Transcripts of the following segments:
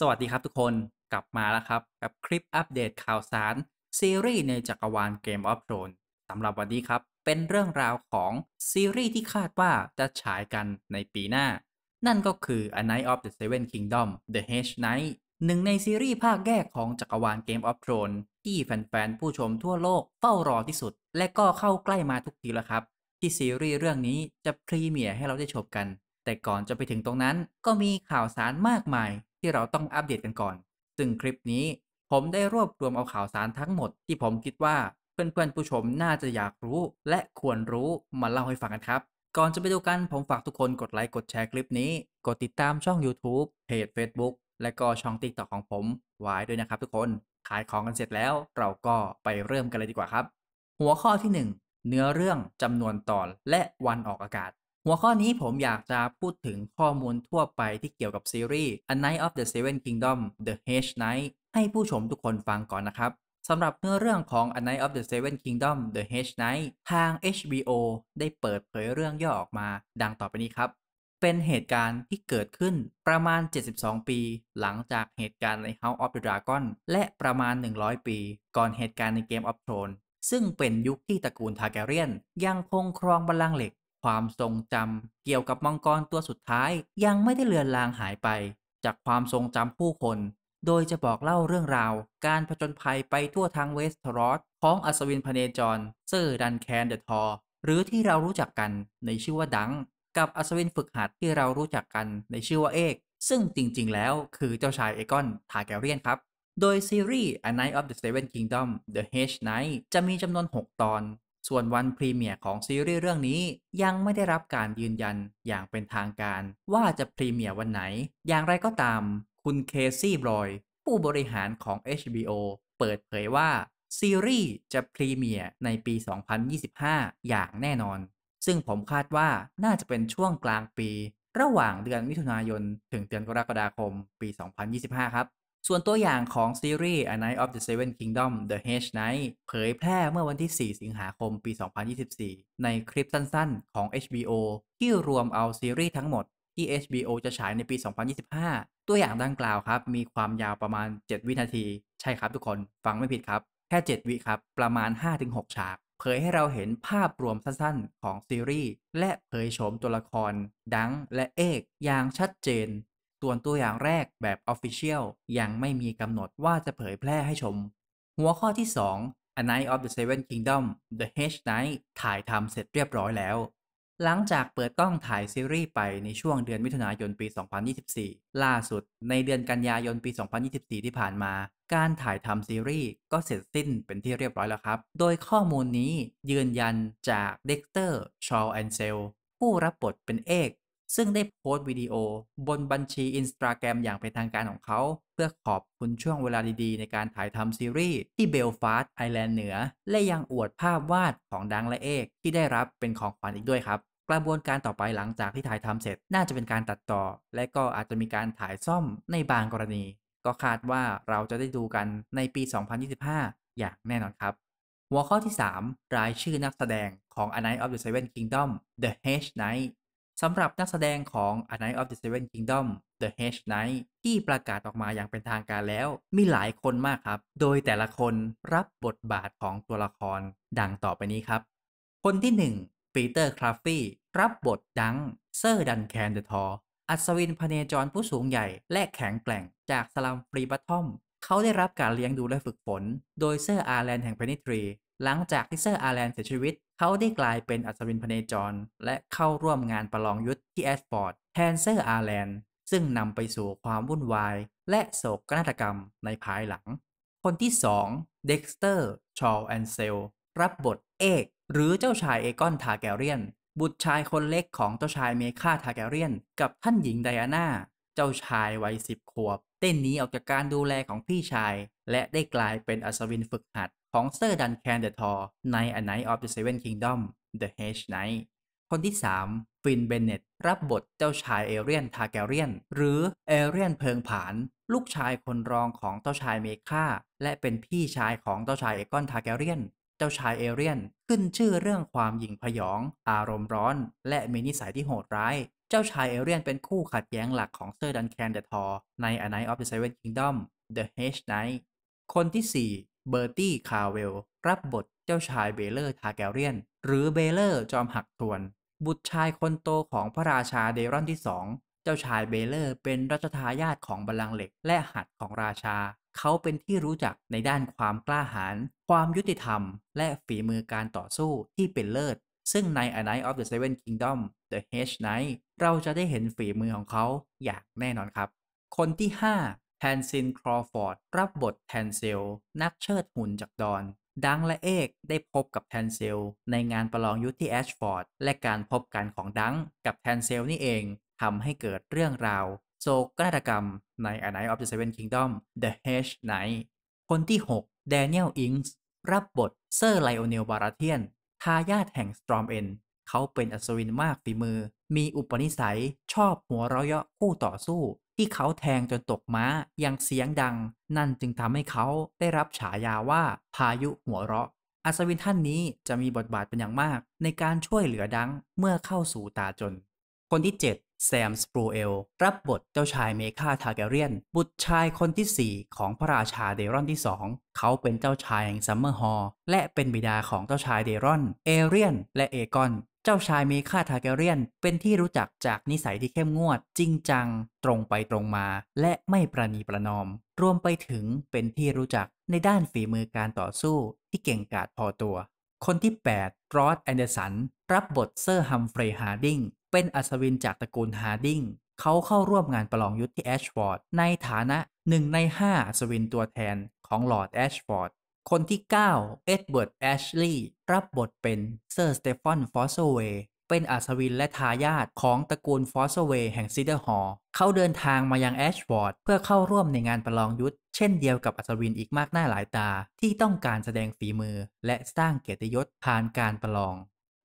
สวัสดีครับทุกคนกลับมาแล้วครับกับคลิปอัปเดตข่าวสาร ซีรีส์ในจักรวาลเกมออฟโ o n e สำหรับวันนี้ครับ เป็นเรื่องราวของซีรีส์ที่คาดว่าจะฉายกันในปีหน้า นั่นก็คือ A Night of the Seven Kingdom The Hedge Knight หนึ่งในซีรีส์ภาคแยกของจักรวาลเกมออฟโ o n e ที่แฟนๆผู้ชมทั่วโลกเฝ้ารอที่สุด และก็เข้าใกล้มาทุกทีแล้วครับ ที่ซีรีส์เรื่องนี้จะพรีเมียร์ให้เราได้ชมกันแต่ก่อนจะไปถึงตรงนั้น ก็มีข่าวสารมากมายที่เราต้องอัปเดตกันก่อน ซึ่งคลิปนี้ผมได้รวบรวมเอาข่าวสารทั้งหมดที่ผมคิดว่าเพื่อนๆ ผู้ชมน่าจะอยากรู้และควรรู้มาเล่าให้ฟังกันครับ ก่อนจะไปดูกันผมฝากทุกคนกดไลค์กดแชร์คลิปนี้ กดติดตามช่อง YouTube เพจ Facebook และก็ช่องติ๊กต็อกของผมไว้ด้วยนะครับทุกคน ขายของกันเสร็จแล้วเราก็ไปเริ่มกันเลยดีกว่าครับ หัวข้อที่1เนื้อเรื่องจำนวนตอนและวันออกอากาศหัวข้อนี้ผมอยากจะพูดถึงข้อมูลทั่วไปที่เกี่ยวกับซีรีส์ A Night of the Seven Kingdom The Hedge Knight ให้ผู้ชมทุกคนฟังก่อนนะครับ สำหรับเนื้อเรื่องของ A Night of the Seven Kingdom The Hedge Knight ทาง HBO ได้เปิดเผยเรื่องย่อออกมาดังต่อไปนี้ครับ เป็นเหตุการณ์ที่เกิดขึ้นประมาณ 72 ปี หลังจากเหตุการณ์ใน House of the Dragon และประมาณ 100 ปีก่อนเหตุการณ์ใน Game of Thrones ซึ่งเป็นยุคที่ตระกูลทาแกเรียน ยังคงครองบัลลังก์เหล็กความทรงจำเกี่ยวกับมังกรตัวสุดท้ายยังไม่ได้เลือนลางหายไป จากความทรงจำผู้คน โดยจะบอกเล่าเรื่องราว การผจญภัยไปทั่วทั้งเวสต์รอสของอัศวินพเนจรเซอร์ดันแคนเดอะทอร์หรือที่เรารู้จักกันในชื่อว่าดังกับอัศวินฝึกหัดที่เรารู้จักกันในชื่อว่าเอก ซึ่งจริง ๆ แล้วคือเจ้าชายเอกอนทาแกเรียนครับ โดยซีรีส์ A Night of the Seven Kingdom The Hedge Knight จะมีจำนวน6ตอนส่วนวันพรีเมียร์ของซีรีส์เรื่องนี้ยังไม่ได้รับการยืนยันอย่างเป็นทางการ ว่าจะพรีเมียร์วันไหน อย่างไรก็ตามคุณเคซี่บรอยผู้บริหารของ HBO เปิดเผยว่าซีรีส์จะพรีเมียร์ในปี2025 อย่างแน่นอน ซึ่งผมคาดว่าน่าจะเป็นช่วงกลางปีระหว่างเดือนมิถุนายนถึงเดือนกรกฎาคมปี2025 ครับส่วนตัวอย่างของซีรีส์ A Night of the Seven Kingdom The Hedge Knight เผยแพร่เมื่อวันที่ 4 สิงหาคมปี 2024 ในคลิปสั้นๆ ของ HBO ที่รวมเอาซีรีส์ทั้งหมดที่ HBO จะฉายในปี 2025 ตัวอย่างดังกล่าวครับ มีความยาวประมาณ 7 วินาที ใช่ครับทุกคน ฟังไม่ผิดครับ แค่ 7 วิครับ ประมาณ 5-6 ฉาก เผยให้เราเห็นภาพรวมสั้น ๆ ของซีรีส์ และเผยโฉมตัวละคร ดังและเอกอย่างชัดเจนส่วนตัวอย่างแรกแบบ Official ยังไม่มีกำหนดว่าจะเผยแพร่ให้ชม หัวข้อที่ 2 A Night of the Seven Kingdom The Hedge n i g h t ถ่ายทำเสร็จเรียบร้อยแล้ว หลังจากเปิดกล้องถ่ายซีรีส์ไปในช่วงเดือนมิถุนายนปี 2024 ล่าสุดในเดือนกันยายนปี 2024 ที่ผ่านมา การถ่ายทำซีรีส์ก็เสร็จสิ้นเป็นที่เรียบร้อยแล้วครับ โดยข้อมูลนี้ยืนยันจากเด็กเตอร์ชอลแอนเซลผู้รับบทเป็นเอกซึ่งได้โพสต์วิดีโอบนบัญชีอินสตาแกรมอย่างเป็นทางการของเขา เพื่อขอบคุณช่วงเวลาดีๆ ในการถ่ายทำซีรีส์ที่เบลฟาสต์ไอแลนด์เหนือ และยังอวดภาพวาดของดังและเอกที่ได้รับเป็นของขวัญอีกด้วยครับ กระบวนการต่อไปหลังจากที่ถ่ายทำเสร็จน่าจะเป็นการตัดต่อ และก็อาจจะมีการถ่ายซ่อมในบางกรณี ก็คาดว่าเราจะได้ดูกันในปี 2025 อย่างแน่นอนครับ หัวข้อที่ 3 รายชื่อนักแสดงของ A Night of the Seven Kingdom The Hedge Knight สำหรับนักแสดงของ A Night of the Seven Kingdom The Hedge Knight ที่ประกาศออกมาอย่างเป็นทางการแล้ว มีหลายคนมากครับ โดยแต่ละคนรับบทบาทของตัวละครดังต่อไปนี้ครับ คนที่1ปีเตอร์คราฟฟี่ รับบทดัง เซอร์ดันแคนเดอทอ อัศวินพเนจรผู้สูงใหญ่ และแข็งแกร่งจากสลัมฟรีบัตทอม เขาได้รับการเลี้ยงดูและฝึกฝนโดยเซอร์อาร์แลนด์แห่งเพนิทรีหลังจากที่เซอร์อาร์แลนด์เสียชีวิตเขาได้กลายเป็นอัศวินพเนจร และเข้าร่วมงานประลองยุทธที่แอสฟอร์ดแทนเซอร์อาร์แลนด์ซึ่งนำไปสู่ความวุ่นวาย และโศกนาฏกรรมในภายหลัง คนที่2เด็กสเตอร์ชอลแอนเซลรับบทเอก หรือเจ้าชายเอกอน ทาแกเรียน บุตรชายคนเล็กของเจ้าชายเมคาทาแกเรียน กับท่านหญิงไดอาน่าเจ้าชายวัยสิบขวบ เต้นหนีออกจากการดูแลของพี่ชาย และได้กลายเป็นอัศวินฝึกหัดของเซอร์ดันแคนเดอร์ทอร์ในอ Night of the Seven Kingdom The Hedge Knight คนที่3ฟินเบนเนตรับบทเจ้าชายเอเรียนทาแกเรียน หรือเอเรียนเพิงผานลูกชายคนรองของเจ้าชายเมค่าและเป็นพี่ชายของเจ้าชายเอกอนทาแกเรียน เจ้าชายเอเรียนขึ้นชื่อเรื่องความหยิ่งผยอง อารมณ์ร้อน และมีนิสัยที่โหดร้าย เจ้าชายเอเรียนเป็นคู่ขัดแย้งหลักของเซอร์ดันแคนเดทอร์ในอ Night of the Seven Kingdom The Hedge Knight คนที่เบอร์ตี้ คาเวล รับบทเจ้าชายเบเลอร์ทาแกเรียน หรือเบเลอร์จอมหักทวน บุตรชายคนโตของพระราชาเดรอนที่สอง เจ้าชายเบเลอร์เป็นรัชทายาทของบัลลังก์เหล็กและหัตของราชา เขาเป็นที่รู้จักในด้านความกล้าหาญ ความยุติธรรม และฝีมือการต่อสู้ที่เป็นเลิศ ซึ่งใน A Night of the Seven Kingdom The Hedge Knight เราจะได้เห็นฝีมือของเขาอย่างแน่นอนครับ คนที่5แทนซิน ครอฟอร์ด รับบทแทนเซล นักเชิดหุ่นจากดอน ดังและเอก ได้พบกับแทนเซลในงานประลองยุทธที่แอชฟอร์ด และการพบกันของดังกับแทนเซลนี่เองทำให้เกิดเรื่องราวโศกนาฏกรรมใน A Night of the Seven Kingdom The Hedge Knight คนที่6แดเนียลอิงส์ รับบทเซอร์ไลโอเนล บาราเทียน ทายาทแห่งสตรอมเอ็นเขาเป็นอัศวินมากฝีมือ มีอุปนิสัยชอบหัวเราะเยาะคู่ต่อสู้ที่เขาแทงจนตกม้าอย่างเสียงดัง นั่นจึงทำให้เขาได้รับฉายาว่าพายุหัวเราะอัศวินท่านนี้จะมีบทบาทเป็นอย่างมาก ในการช่วยเหลือดังเมื่อเข้าสู่ตาจน คนที่ 7 แซมสปรูเอล รับบทเจ้าชายเมคาทาแกเรียน บุตรชายคนที่ 4 ของพระราชาเดรอนที่ 2 เขาเป็นเจ้าชายแห่งซัมเมอร์ฮอลและเป็นบิดาของเจ้าชายเดรอน เอเรียน และเอกอนเจ้าชายเมคาทาเกเรียนเป็นที่รู้จักจากนิสัยที่เข้มงวด จริงจังตรงไปตรงมา และไม่ประนีประนอม รวมไปถึงเป็นที่รู้จักในด้านฝีมือการต่อสู้ที่เก่งกาจพอตัว คนที่ 8 รอสแอนเดอร์สันรับบทเซอร์ฮัมเฟรย์ฮาร์ดิงเป็นอัศวินจากตระกูลฮาร์ดิงเขาเข้าร่วมงานประลองยุทธที่แอชฟอร์ดในฐานะหนึ่งใน 5อัศวินตัวแทนของลอร์ดแอชฟอร์ดคนที่ 9 เอ็ดเวิร์ดแอชลีย์ รับบทเป็นเซอร์สเตฟานฟอสเซเวเป็นอัศวินและทายาทของตระกูลฟอสเวย์แห่งซิดเดอร์ฮอลเขาเดินทางมายังแอชฟอร์ดเพื่อเข้าร่วมในงานประลองยุทธเช่นเดียวกับอัศวินอีกมากหน้าหลายตาที่ต้องการแสดงฝีมือ และสร้างเกียรติยศผ่านการประลอง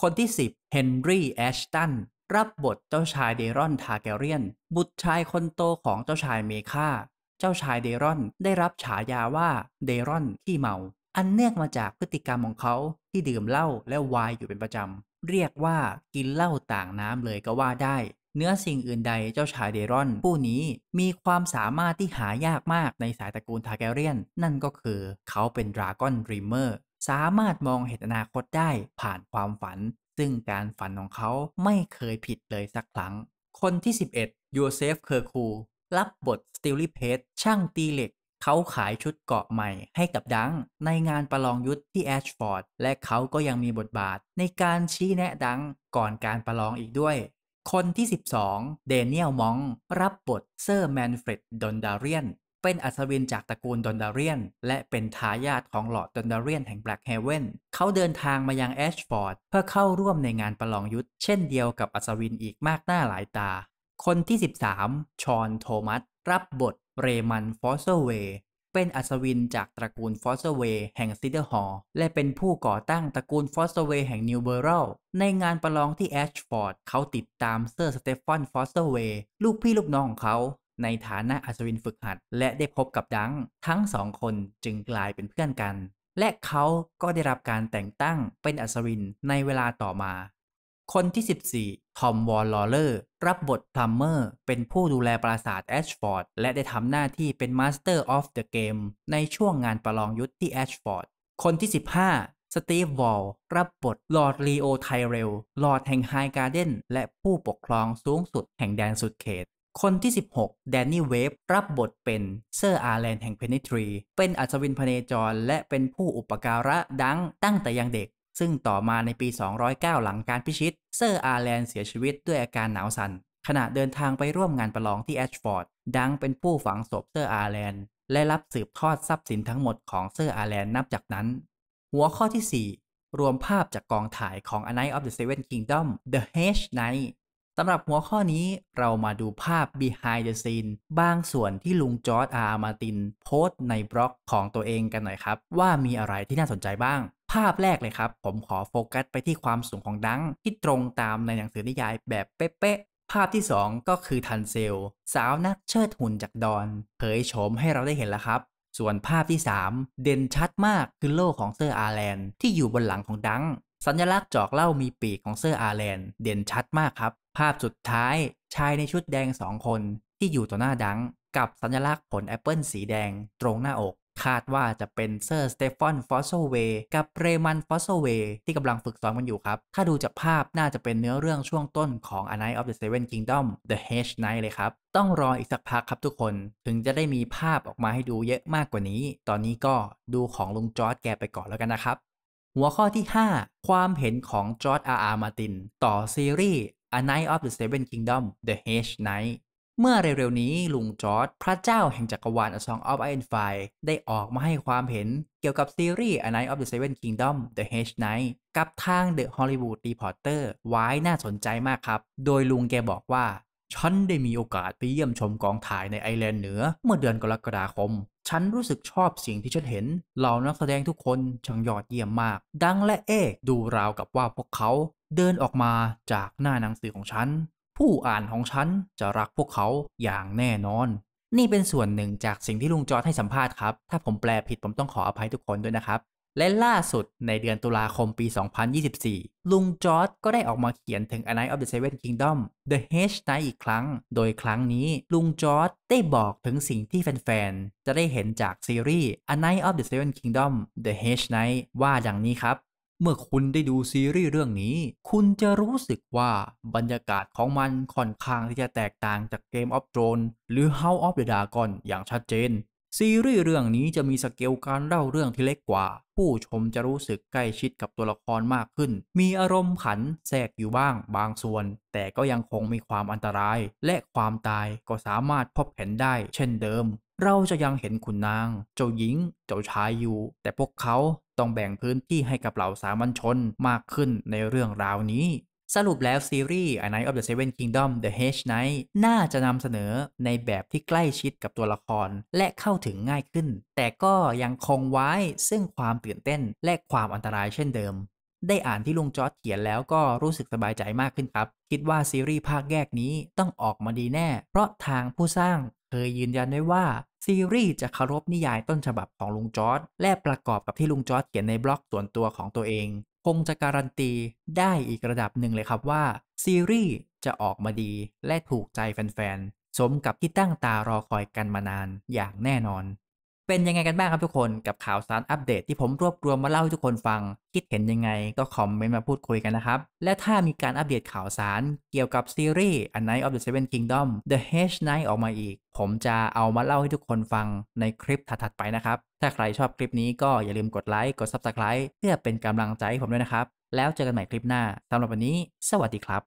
คนที่ 10เฮนรี่แอชตัน รับบทเจ้าชายเดรอน ทาแกเรียน บุตรชายคนโตของเจ้าชายเมคาเจ้าชายเดรอนได้รับฉายาว่าเดรอนที่เมา อันเนื่องมาจากพฤติกรรมของเขาที่ดื่มเหล้าและวายอยู่เป็นประจำ เรียกว่ากินเหล้าต่างน้ำเลยก็ว่าได้ เนื้อสิ่งอื่นใดเจ้าชายเดรอนผู้นี้มีความสามารถที่หายากมากในสายตระกูลทาแกเรียน นั่นก็คือเขาเป็นดราก้อนรีเมอร์สามารถมองเหตุนาคตได้ผ่านความฝัน ซึ่งการฝันของเขาไม่เคยผิดเลยสักครั้งคนที่ 11ยูเซฟเคอร์คูรับบท สติลลี่เพจช่างตีเหล็ก เขาขายชุดเกาะใหม่ให้กับดังในงานประลองยุทธที่แอชฟอร์ดและเขาก็ยังมีบทบาทในการชี้แนะดังก่อนการประลองอีกด้วย คนที่ 12 เดนเนียลมองรับบทเซอร์แมนเฟรดดอนดาเรียนเป็นอัศวินจากตระกูลดอนดาเรียน และเป็นทายาทของหลอดดอนดาเรียนแห่งแบล็กเฮเวนเขาเดินทางมายังแอชฟอร์ดเพื่อเข้าร่วมในงานประลองยุทธเช่นเดียวกับอัศวินอีกมากหน้าหลายตาคนที่ 13 ชอน โทมัส รับบท เรมันฟอสเซเวเป็นอัศวินจากตระกูลฟอสเเวแห่งซิเดอร์ฮอลและเป็นผู้ก่อตั้งตระกูลฟอสเเวแห่งนิวเบอร์ัลในงานประลองที่แอชฟอร์ด เขาติดตามเซอร์สเตฟานฟอสเวลูกพี่ลูกน้องของเขา ในฐานะอัศวินฝึกหัด และได้พบกับดังทั้งสองคนจึงกลายเป็นเพื่อนกัน และเขาก็ได้รับการแต่งตั้งเป็นอัศวินในเวลาต่อมาคนที่ 14 ทอม วอลลอเลอร์ รับบทพลัมเมอร์ เป็นผู้ดูแลปราสาทแอชฟอร์ด และได้ทำหน้าที่เป็นมาสเตอร์ออฟเดอะเกมในช่วงงานประลองยุทธที่แอชฟอร์ด คนที่ 15 สตีฟ วอลรับบท ลอร์ดลีโอ ไทเรล ลอร์ดแห่งไฮการ์เดน และผู้ปกครองสูงสุดแห่งแดนสุดเขต คนที่ 16 แดนนี่ เวฟ รับบทเป็น เซอร์ อาร์แลนแห่งเพนิทรี เป็นอัศวินพเนจร และเป็นผู้อุปการะดังตั้งแต่ยังเด็กซึ่งต่อมาในปี 209 หลังการพิชิต เซอร์อาร์แลนเสียชีวิตด้วยอาการหนาวสัน่นขณะเดินทางไปร่วมงานประลองที่แอชฟอร์ด ดังเป็นผู้ฝังศพเซอร์อาร์แลนและรับสืบทอดทรัพย์สินทั้งหมดของเซอร์อาร์แลนนับจากนั้น หัวข้อที่ 4 รวมภาพจากกองถ่ายของ A Night of the Seven Kingdom The Hedge Knight สำหรับหัวข้อนี้เรามาดูภาพ behind the scene บางส่วนที่ลุงจอร์ดอาร์มาตินโพสต์ในบล็อกของตัวเองกันหน่อยครับ ว่ามีอะไรที่น่าสนใจบ้าง ภาพแรกเลยครับ ผมขอโฟกัสไปที่ความสูงของดัง ที่ตรงตามในหนังสือนิยายแบบเป๊ะ ภาพที่2ก็คือทันเซลสาวนักเชิดหุ่นจากดอน เผยโฉมให้เราได้เห็นแล้วครับ ส่วนภาพที่3เด่นชัดมากคือโลกของเซอร์อาแลนด์ที่อยู่บนหลังของดังสัญลักษณ์จอกเล่ามีปีกของเซอร์อาแลนด์ เด่นชัดมากครับภาพสุดท้ายชายในชุดแดงสองคน ที่อยู่ต่อหน้าดังกับสัญลักษณ์ผลแอปเปิลสีแดงตรงหน้าอก คาดว่าจะเป็นเซอร์สเตฟานฟอสโซเวกับเรมันฟอสโซเวที่กำลังฝึกซ้อมกันอยู่ครับ ถ้าดูจากภาพน่าจะเป็นเนื้อเรื่องช่วงต้นของ A Night of the Seven Kingdom The Hedge Knight เลยครับ ต้องรออีกสักพักครับทุกคนถึงจะได้มีภาพออกมาให้ดูเยอะมากกว่านี้ ตอนนี้ก็ดูของลุงจอร์ดแกไปก่อนแล้วกันนะครับหัวข้อที่ 5 ความเห็นของจอร์ดอาร์อาร์มาตินต่อซีรีส์ A Knight of the Seven Kingdom The Hedge Knight เมื่อเร็วๆนี้ ลุงจอร์ดพระเจ้าแห่งจักรวาล A Song of Ice and Fire ได้ออกมาให้ความเห็นเกี่ยวกับซีรีส์ A Knight of the Seven Kingdom The Hedge Knight กับทาง The Hollywood Reporter ไว้น่าสนใจมากครับ โดยลุงแกบอกว่าฉันได้มีโอกาสไปเยี่ยมชมกองถ่ายในไอแลนด์เหนือ เมื่อเดือนกรกฎาคม ฉันรู้สึกชอบสิ่งที่ฉันเห็นเหล่านักแสดงทุกคนช่างยอดเยี่ยมมาก ดังและเอ๊ดูราวกับว่าพวกเขาเดินออกมาจากหน้าหนังสือของฉัน ผู้อ่านของฉันจะรักพวกเขาอย่างแน่นอน นี่เป็นส่วนหนึ่งจากสิ่งที่ลุงจอร์ดให้สัมภาษณ์ครับ ถ้าผมแปลผิดผมต้องขออภัยทุกคนด้วยนะครับ และล่าสุดในเดือนตุลาคมปี 2024 ลุงจอร์ดก็ได้ออกมาเขียนถึง A Night of the Seven Kingdom The Hedge n i g h t อีกครั้ง โดยครั้งนี้ลุงจอร์ดได้บอกถึงสิ่งที่แฟนๆจะได้เห็นจากซีรีส์ A Night of the Seven Kingdom The Hedge Knight ว่าดังนี้ครับเมื่อคุณได้ดูซีรีส์เรื่องนี้ คุณจะรู้สึกว่าบรรยากาศของมันค่อนข้างที่จะแตกต่างจากเกมอ of t h r o n e หรือ House of the Dragon อย่างชัดเจนซีรีส์เรื่องนี้จะมีสเกลการเล่าเรื่องที่เล็กกว่า ผู้ชมจะรู้สึกใกล้ชิดกับตัวละครมากขึ้น มีอารมณ์ขันแทรกอยู่บ้างบางส่วน แต่ก็ยังคงมีความอันตรายและความตายก็สามารถพบเห็นได้เช่นเดิม เราจะยังเห็นขุนนางเจ้าหญิงเจ้าชายอยู่ แต่พวกเขาต้องแบ่งพื้นที่ให้กับเหล่าสามัญชนมากขึ้นในเรื่องราวนี้สรุปแล้วซีรีส์ A Night of the Seven Kingdom The Hedge Knight น่าจะนำเสนอในแบบที่ใกล้ชิดกับตัวละครและเข้าถึงง่ายขึ้น แต่ก็ยังคงไว้ซึ่งความตื่นเต้นและความอันตรายเช่นเดิม ได้อ่านที่ลุงจอร์ดเขียนแล้วก็รู้สึกสบายใจมากขึ้นครับ คิดว่าซีรีส์ภาคแยกนี้ต้องออกมาดีแน่ เพราะทางผู้สร้างเคยยืนยันไว้ว่าซีรีส์จะเคารพนิยายต้นฉบับของลุงจอร์ดและประกอบกับที่ลุงจอร์ดเขียนในบล็อกส่วนตัวของตัวเองคงจะการันตีได้อีกระดับหนึ่งเลยครับว่า ซีรีส์จะออกมาดีและถูกใจแฟนๆสมกับที่ตั้งตารอคอยกันมานานอย่างแน่นอนเป็นยังไงกันบ้างครับทุกคนกับข่าวสารอัปเดตที่ผมรวบรวมมาเล่าให้ทุกคนฟัง คิดเห็นยังไงก็คอมเมนต์มาพูดคุยกันนะครับ และถ้ามีการอัปเดตข่าวสารเกี่ยวกับซีรีส์ A Night of the Seven Kingdom The Hedge Knight ออกมาอีก ผมจะเอามาเล่าให้ทุกคนฟังในคลิปถัดๆไปนะครับ ถ้าใครชอบคลิปนี้ก็อย่าลืมกดไลค์กด Subscribe เพื่อเป็นกำลังใจให้ผมด้วยนะครับแล้วเจอกันใหม่คลิปหน้าสำหรับวันนี้ สวัสดีครับ